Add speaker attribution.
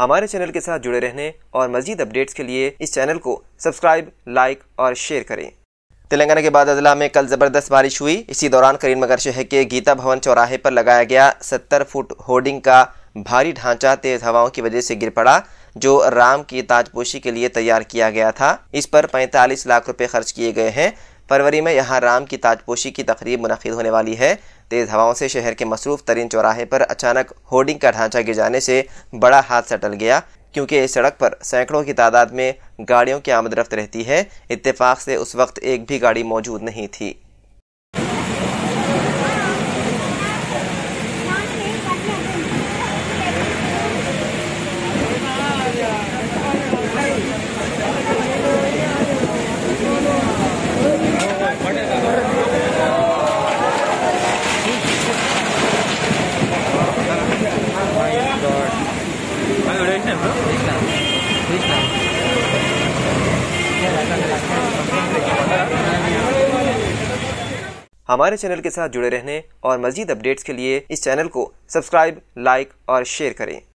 Speaker 1: हमारे चैनल के साथ जुड़े रहने और मजीद अपडेट्स के लिए इस चैनल को सब्सक्राइब लाइक और शेयर करें तेलंगाना के बाद अजला में कल ज़बरदस्त बारिश हुई इसी दौरान करीमनगर शहर के गीता भवन चौराहे पर लगाया गया सत्तर फुट होर्डिंग का भारी ढांचा तेज हवाओं की वजह से गिर पड़ा जो राम की ताजपोशी के लिए तैयार किया गया था इस पर 45 लाख रुपए खर्च किए गए हैं फरवरी में यहाँ राम की ताजपोशी की तकरीब मुनद होने वाली है तेज़ हवाओं से शहर के मसरूफ़ तरीन चौराहे पर अचानक होर्डिंग का ढांचा गिर जाने से बड़ा हादसा टल गया क्योंकि इस सड़क पर सैकड़ों की तादाद में गाड़ियों की आमद रफ्त रहती है इत्तेफाक से उस वक्त एक भी गाड़ी मौजूद नहीं थी हमारे चैनल के साथ जुड़े रहने और मजीद अपडेट्स के लिए इस चैनल को सब्सक्राइब लाइक और शेयर करें